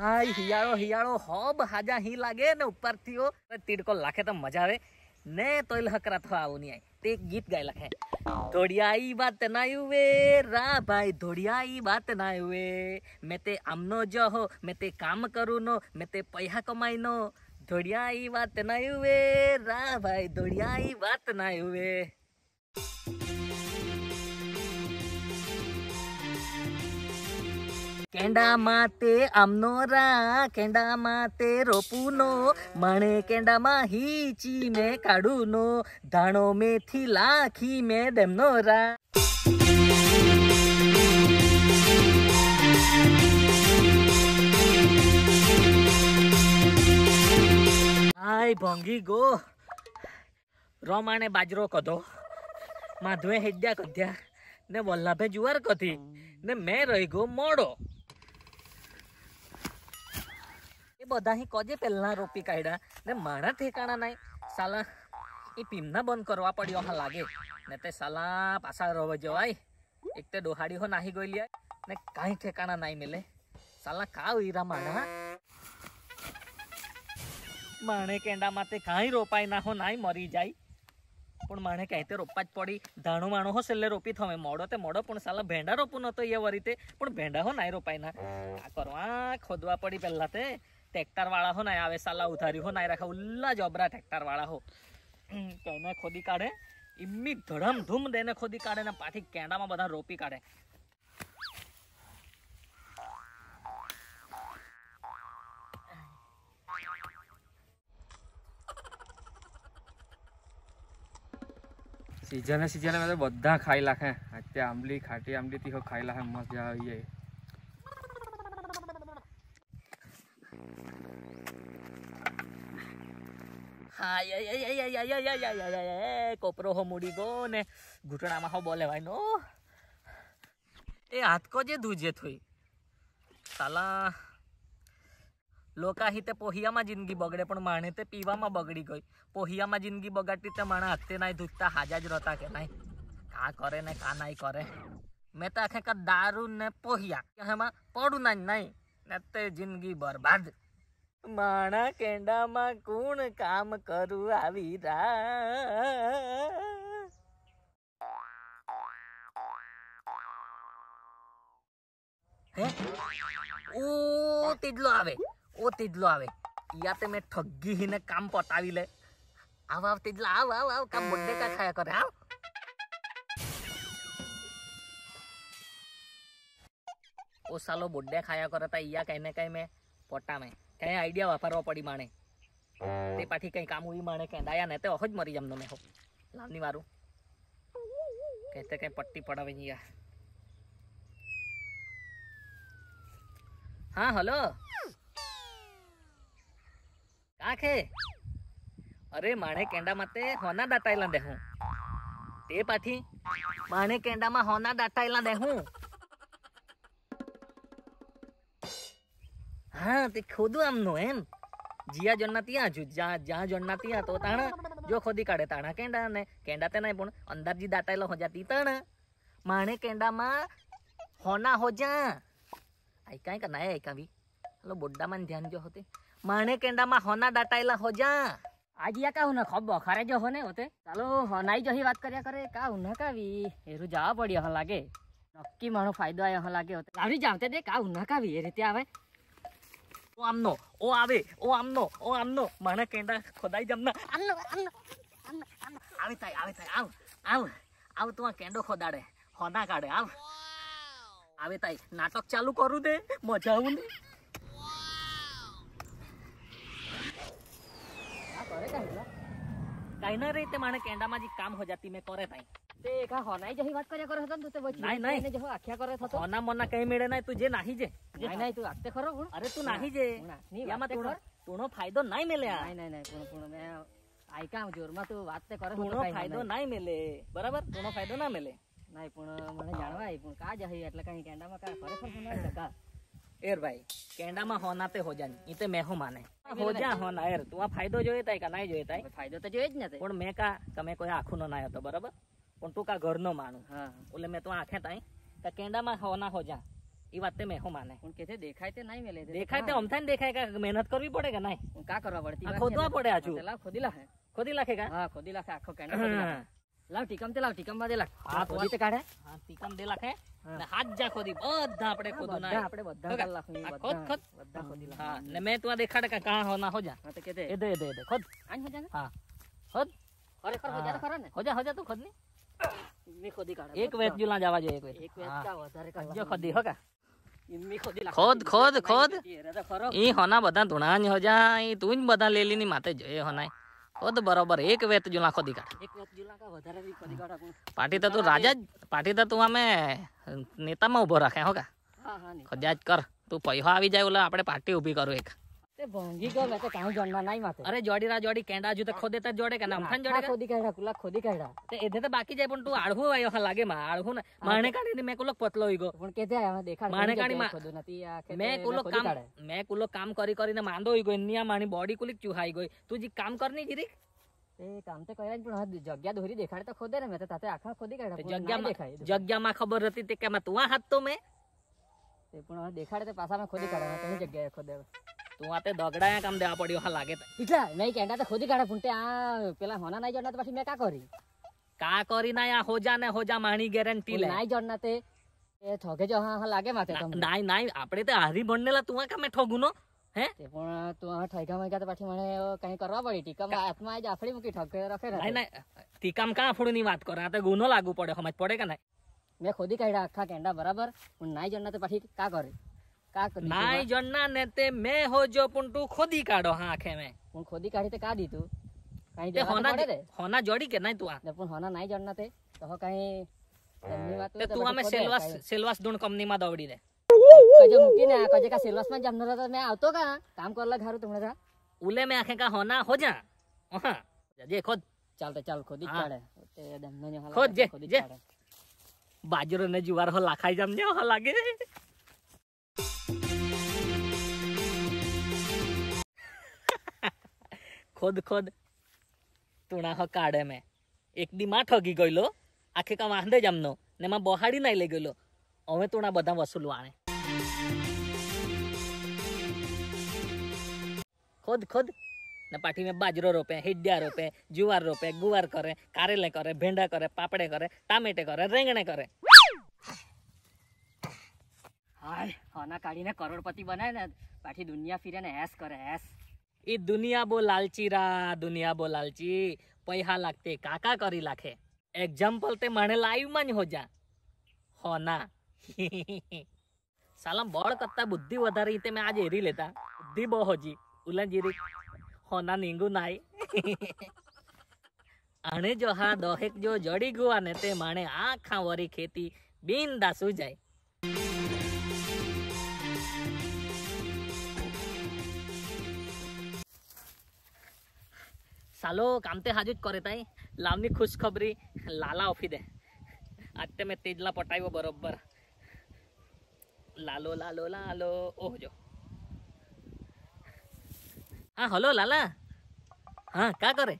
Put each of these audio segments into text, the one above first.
હા હિયાળો હિયાળો હબ હાજા હી લાગે ને ઉપરથી ઓ તીડકો લાખે તો મજા આવે ને તોય હકરા થવા આવું નહીં તે એક ગીત ગાય લખે ધોડિયાઈ વાત ના યુવે રા ભાઈ ધોડિયાઈ વાત ના યુવે મેં તે આમનો જ હો મેં તે કામ કરું નો મેં તે પૈસા કમાઈનો ધોડિયાઈ વાત ના યુવે રા ભાઈ ધોડિયાઈ વાત ના યુવે કેંડા માતે આમનો રા કેંડા માતે રોપુનો મણે કેંડામાં હીચી મે કાઢુનો ધાણો મેથી લાખી મે ડેમનો રા હાય ભોંગી ગો રોમાણે બાજરો કધો માધવે હેડ્યા કધ્યા ને વલ્લભે જુવાર કધી ને મેં રહી ગયો મોડો બધા કજે પહેલાં રોપી કાઢ્યા ને મારા ઠેકાણા નહીં સાલા એ પીમના બંધ કરવા પડ્યો હા લાગે ને તે સાલા પાછા રવ જવાય એક તે ડોહાડી હો નાહી ગયેલી ને કાંઈ ઠેકાણા નહીં મિલે સાલા કાવ ઈરા માણા માણે કેંડા માથે કાંઈ રોપાય ના હો નાઈ મરી જાય પણ માણે કાંઈ તે રોપવા જ પડી ધાણું માણું હો છેલ્લે રોપી થમે મોડો તે મોડો પણ સાલા ભેંડા રોપું નતો એ વરીતે પણ ભેંડા હો નાઈ રોપાય ના આ કરવા ખોદવા પડી પહેલાં તે ટ્રેક્ટર વાળા હો ને આવે સાલા ઉધારી હો નાય રાખા ઉલ્લા જબરા ટ્રેક્ટર વાળા હો એને ખોદી કાઢે એમની ધડમધૂમ દેને ખોદી કાઢે ને પાછી કેંડામાં બધા રોપી કાઢે सीजन है सीजन में तो बदा खाई लाखे अत्या आंबली खाटी आंबली तीखो खाई लाखे मस्त जा હા કોપરો હો મૂડી ગો ને ઘૂંટણામાં હો બોલે ભાઈ નો એ હાથકો જે ધુજે થોઈ સાલા લોકા હિતે પોહિયામાં જિંદગી બગડે પણ માણે તે પીવામાં બગડી ગઈ પોહિયામાં જિંદગી બગાડતી તે માણા હાથે નાય ધૂજતા હાજા જ રહેતા કે નહીં કા કરે ને કા નહીં કરે મેં તો આખે કા દારૂ ને પોહિયા એમાં પડું ના નહીં ને તે જિંદગી બરબાદ માણા કેંડા માં કોણ કામ કરું આવી રા ઓ તીદલો આવે ઓ તીદલો આવે ઇયા તે મે ઠગી હી ને કામ પતાવી લે આવ આવ તીદલા આવ આવ આવ કામ બુડ્ડે કા ખાય કરે આવ ઓ સાલો બુડ્ડે ખાયા કરે તા ઇયા કઈને કઈ મે પોટા મે કઈ આઈડિયા વાપરવા પડી માણે તે પાછી કઈ કામ હોય માણે કઈ દાયા ને તે ઓહો જ મરી જમ તમે હો લાવની મારું કઈ તે કઈ પટ્ટી પડાવે યાર હા હલો કાખે અરે માણે કેંડા માતે હોના દાટાઈલા દે હું તે પાછી માણે કેંડામાં હોના દાટાઈલા દે હું હા તે ખોદું આમનું એમ જ્યાં જોડના ત્યાં છું જ્યાં જ્યાં જોડના ત્યાં તો તાણા જો ખોદી કાઢે તાણા કેંડા ને કેંડા તે નહીં પણ અંદાજી દાટાયેલો હોજાતી તાણા માણે કેંડામાં હોના હોજા આઈ કાંઈ કરના એ કાંવી હલો બોડ્ડામાં ધ્યાન જો હોતે માણે કેંડામાં હોના દાટાયેલા હોજા आज या का हुन खब खरे जो होने होते चलो हनाई जो ही बात करया करे का हुन का भी हेरु जा पड़िया हो लागे नक्की मानो फायदा आया हो लागे होते लावी जावते दे का हुन का भी रीते आवे ઓ આમનો ઓ આવે ઓ આમનો ઓ આમનો મને કેંડા ખોદાઈ જમનો આમનો આમનો આમનો આમનો આવે થાય આવે થાય આવ આવ આવ તું આ કેંડો ખોદાડે હોના કાઢે આવ આવે તાઈ નાટક ચાલુ કરું દે મજા આવું ને કરે કાંઈ ના રે તે માણે કેંડામાં જે કામ હો જાતી મેં કરે તાઈ ફાયદો નહીં ના મેલે પણ મને જાણવા આવી એટલે કઈ કેન્ડામાં કા ભાઈ કેન્ડામાં હોના તે હોજાન ઈ તે માને હોજા હોના એર તું આ ફાયદો જોઈતા કે ના જોઈતા ફાયદો તો જોઈએ જ ને પણ મેં કા તમે કોઈ આખું ન નાયો તો બરાબર પણ તું કા ઘરનો માણું એટલે મેં તો આંખે તાઈ કે કેન્ડામાં હો ના હો જા એ વાત તે મેં હો માને પણ કે દેખાય તે નહીં મેલે દેખાય તે અમથાન દેખાય કે મહેનત કરવી પડે કે નહીં કા કરવા પડતી ખોદવા પડે આજુ ખોદી લાખે ખોદી લાખે કા હા ખોદી લાખે આખો કેન્ડા લાવ ટીકમ તે લાવ ટીકમ માં દે લાખ હા ખોદી તે કાઢે હા ટીકમ દે લાખે ને હાથ જા ખોદી બધા આપણે ખોદું ના આપણે બધા કાલ લાખ ખોદ ખોદ બધા ખોદી લાખ હા ને મેં તું દેખાડે કે કા હો ના હો જા તો કે દે એ દે દે ખોદ આઈ હો જા હા ખોદ અરે ખર હો જા ખરા ને હો જા હો જા તું ખોદ ની एक वेद जो ला जावा जो एक वेद एक वेद का होता रे का हाँ। खोद खोद तो खोद ये होना बदा धुना हो जाए तू बदा ले ली नहीं माते जो ये होना खोद बराबर एक वेत जुला खोदी का पार्टी तो तू राजा पार्टी तो तू हमें नेता में उभो रखे होगा हाँ, हाँ, खोजाज कर तू पैसा आ जाए बोला अपने पार्टी उभी करो एक हाँ। ते बोंगी बॉडी कुल चुहाई गई तू जी काम करनी जी रे એ કામ તો કર્યા પણ જગ્યા દોરી દેખાડે તો ખોદે ને મેં તો તાતે આખા ખોદી કાઢ્યા તું આતે દગડાયા કામ દેવા પડ્યો હા લાગે એટલે નહીં કેંડા તો ખોદી કાઢે ફૂંટે આ પેલા હોના નહીં જોડના તો પછી મેં કા કરી કા કરી ના આ હોજા ને હોજા માણી ગેરંટી લે નહીં જોડના તે એ ઠોગે જો હા હા લાગે માથે તમને નહીં નહીં આપણે તો હારી ભણનેલા તું આ કામે ઠોગુનો હે પણ તું ઠગા માં ગયા તો પાછી મને કઈ કરવા પડી ટીકમ હાથમાં જાફડી મૂકી ઠગ રખે ના ના ટીકમ કા ફૂડ ની વાત કરો આ તો ગુનો લાગુ પડે સમજ પડે કે નહીં મેં ખોદી કાઢ્યા આખા કેંડા બરાબર પણ નાઈ જણના તો પાછી કા કરી नाही जन्ना नेते मैं हो जो पुंटू खोदी काढो हा आखे में पुन खोदी काढी ते का दी तू काही ते होना होना जोडी के नाही तू ने पुन होना नाही जन्ना ते तो काही ते तू आमे सेल्वास सेल्वास दोन कंपनी मा दवडी रे कजे मुकी ना कजे का सेल्वास मा जमणार तर मैं आवतो का काम करला घारू तुम्हाला उले में आखे का होना हो जा हां जे खोद चालते चाल खोदी काढे ते दमनो खोद जे जे बाजरो ने जुवार हो लाखाई जमने हो लागे ખોદ ખોદ તુણા હ કાઢે મેં એક દી માં ઠગી ગયેલો આખે કામ વાંધે જ આમનો ને માં બહાડી નાઈ લઈ ગયેલો હવે તુણા બધા વસૂલ વાણે ખોદ ખોદ ને પાછી મેં બાજરો રોપે હિડ્યા રોપે જુવાર રોપે ગુવાર કરે કારેલે કરે ભેંડા કરે પાપડે કરે ટામેટે કરે રેંગણે કરે હાય હના કાઢીને કરોડપતિ બનાય ને પાછી દુનિયા ફીરે ને એસ કરે એસ એ દુનિયા બો લાલચી રા દુનિયા બો લાલચી પૈહા લાગતે કાકા કરી લાખે એક્ઝામ્પલ તે મને લાઈવમાં જ હો જા હો ના સાલા બળ કરતા બુદ્ધિ વધારે તે મેં આજે એરી લેતા બુદ્ધિ બો હોજી ઉલન જીરી હો ના નીંગુ નાય આણે જો હા દહેક જો જડી ગુવા ને તે માણે આખા વરી ખેતી બિન દાસુ જાય সালো কামতে হাজুত করে তাই লামনি খুশখবরি লালা অফি দে আজতে মে তেজলা পটাইব বরোবর লালো লালো লালো ওহ जो हाँ हेलो लाला हाँ क्या करे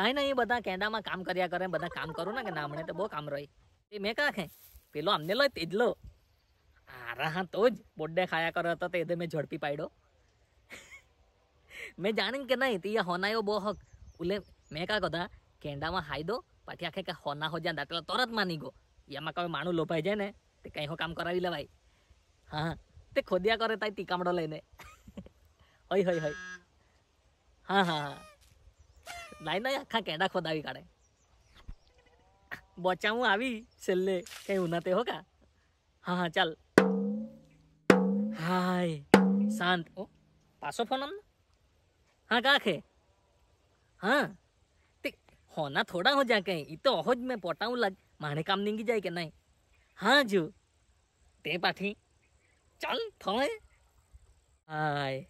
કાંઈ નહીં બધા કેંડામાં કામ કર્યા કરે બધા કામ કરું ને કે ના હમણાં તો બહુ કામ રહી એ મેં કા ખે પેલો અમને લો તેજલો આરા હા તો જ બોડે ખાયા કર્યો હતો તે મેં ઝડપી પાડ્યો મેં जानन કે નહીં तो ये होना यो बो हक उले मैं का कदा केंडा में हाई दो पाठी आखे का होना हो जाता पेला એમાં કઈ માણું લોપાઈ જાય ને તે કંઈ હો કામ કરાવી લેવાય હા તે ખોદિયા કરે તાય ટીકામડો લઈને હઈ હઈ હઈ હા હા હા નહીં નહીં આખા કેડા ખોદાવી કાઢે બચા હું આવી છેલ્લે કંઈ ઉનાતે હો કા હા હા ચાલ હાય શાંત ઓ પાછો ફોન અમને हाँ का खे हाँ ते होना थोड़ा हो जा कहीं तो अहोज में पोटाऊ लग माने काम निंगी जाए के नहीं हाँ जो ते पाठी चल थोड़े आय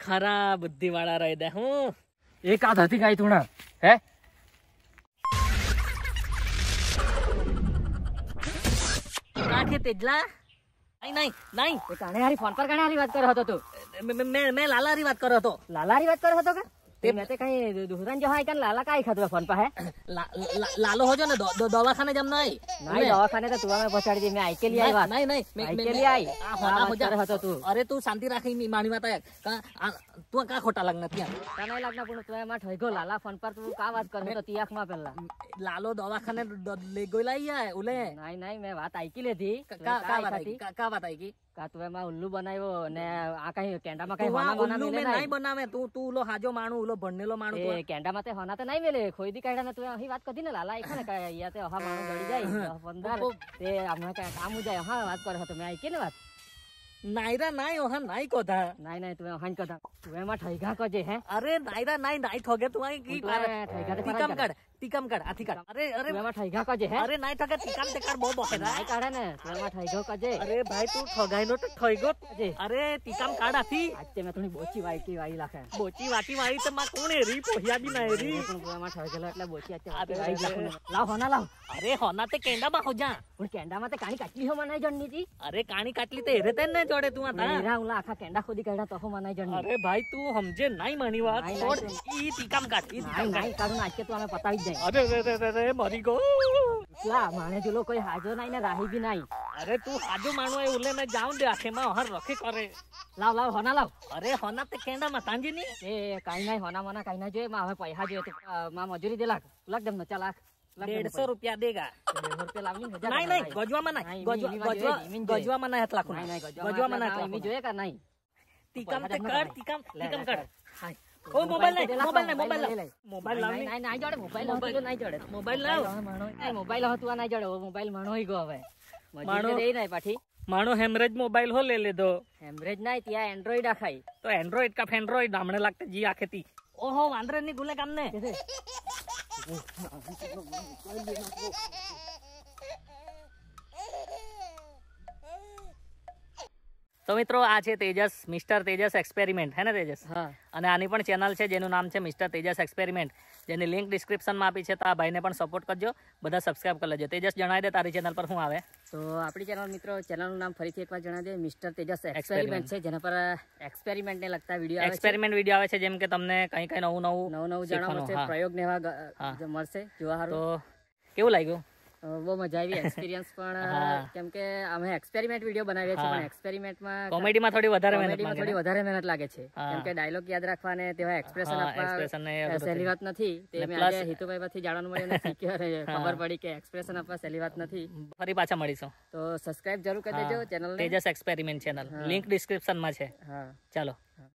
खरा बुद्धि वाला रह दे हूँ एक आध हथी गाई थोड़ा है કાઠે नहीं नहीं નહીં નહીં કાણે હારી ફોન પર કાણે હારી વાત કરો હતો તું मैं मैं लालारी વાત કરો તો લાલારી વાત કરો તો કે તે મેં તે કઈ દુહરાન જો હાય કન લાલા કાઈ ખાતો ફોન પર હે લાલો હોજો ને દવાખાને જમ નહીં નહીં દવાખાને તો તુવા મે પહોંચાડી દી મે આઈ કે લી આઈ વાત નહીં નહીં મે આઈ કે લી આઈ આ હોના હોજા હતો તું અરે તું શાંતિ રાખી મી માણી માતા કા તું કા ખોટા લગ્ન ત્યાં તને લગ્ન પણ તું એમાં ઠઈગો લાલા ફોન પર તું કા વાત કરે તો તિયાખ માં પેલા લાલો દવાખાને લઈ ગઈ લાઈ ઉલે નહીં નહીં મે વાત આઈ કે લીધી કા કા વાત આઈ કા વાત આઈ બનાવ્યો આ કઈ કેન્ડામાં તું તું ઉલો હાજો માણું ઉલો ભણનેલો અહીં વાત કદી ને લાલા ને કાયા તે હા જાય કામ જાય હા વાત કરે તો મેં આઈ ને વાત નાયરા નાય ઓહા કોધા નાય નાય તું હાન કોધા તું એમાં ઠૈગા કજે હે અરે નાયરા નાય નાય ઠોગે તું આઈ કી કામ કર टिकम कर अथी कर अरे अरे वेवा ठैगा कजे है अरे नाही ठगा टिकम ते कर बोबो है नाही काढे ने वेवा ठैगो कजे अरे भाई तू ठगाई नोट तो ठैगो कजे अरे टिकम काढ अथी आते मैं थोड़ी बोची वाई की वाई लाखे बोची वाटी वाई ते तो मा कोण री पोहिया भी नाही री पण वेवा ठैगेला એટલે બોચી આતે આપે વાઈ લાખો લાવ હોના अरे होना ते केंडा बा हो जा पण केंडा मा काणी काटली हो मनाई जणनी जी अरे काणी काटली ते हेरे तेन ने जोडे तू आता मेरा उला आखा केंडा खोदी काढा तो हो मनाई जणनी अरे भाई तू हमजे नाही मनी वात सोड ई टिकम काट ई टिकम काढून आज के तू आम्ही पताई જાય અરે રે રે રે મરી ગયો લા માણે જો કોઈ હાજો નહીં ને રાહી બી નહીં અરે તું હાજો માણો એ ઉલે ને જાઉં દે આખે માં હર રખી કરે લાવ લાવ હોના લાવ અરે હોના તે કેંડા માં તાંજી ની એ કાઈ નહીં હોના મના કાઈ મજૂરી દે લાખ લાખ દમ દેડસો રૂપિયા દેગા ગજવામાં નહીં ગજવામાં નહીં ગજવામાં નહીં જોઈએ કે નહીં ટીકમ કર ટીકમ ટીકમ કર હાય ઓ મોબાઈલ લઈ મોબાઈલ લઈ મોબાઈલ લઈ મોબાઈલ લાવ નહીં ના જોડે મોબાઈલ લાવ તો નહીં જોડે મોબાઈલ લાવ માણો મોબાઈલ હતો ના જોડે મોબાઈલ માણો હી ગયો હવે માણો દે નહીં પાછી માણો હેમરેજ ઓહો વાંદરે ગુલે કામ ને તો મિત્રો આ છે તેજસ મિસ્ટર તેજસ એક્સપેરિમેન્ટ હે ને તેજસ અને આની પણ ચેનલ છે જેનું નામ છે મિસ્ટર તેજસ એક્સપેરિમેન્ટ જેની લિંક ડિસ્ક્રિપ્શનમાં આપી છે તો આ ભાઈને પણ સપોર્ટ કરજો બધા સબસ્ક્રાઈબ કરી લેજો તેજસ જણાવી દે તારી ચેનલ પર શું આવે તો આપણી ચેનલ મિત્રો ચેનલનું નામ ફરીથી એકવાર જણાવી દે મિસ્ટર તેજસ એક્સપેરિમેન્ટ છે જેના પર એક્સપેરિમેન્ટને લગતા વિડીયો એક્સપેરિમેન્ટ વિડીયો આવે છે જેમ કે તમને કંઈ કંઈ નવું નવું નવું નવું જાણવા મળશે પ્રયોગને એવા મળશે જોવા સારું કેવું લાગ્યું બહુ મજા આવી એક્સપિરિયન્સ પણ કેમ કે અમે એક્સપેરિમેન્ટ વિડીયો બનાવીએ છીએ પણ એક્સપેરિમેન્ટમાં કોમેડીમાં થોડી વધારે કોમેડીમાં થોડી વધારે મહેનત લાગે છે કેમ કે ડાયલોગ યાદ રાખવા ને તેવા એક્સપ્રેશન આપવા સહેલી વાત નથી તે મેં આજે હિતુભાઈ પરથી જાણવાનું મળ્યું શીખ્યો અને ખબર પડી કે એક્સપ્રેશન આપવા સહેલી વાત નથી ફરી પાછા મળીશું તો સબસ્ક્રાઇબ જરૂર કરી દેજો channel Tejas experiment channel link ડિસ્ક્રિપ્શનમાં છે ચાલો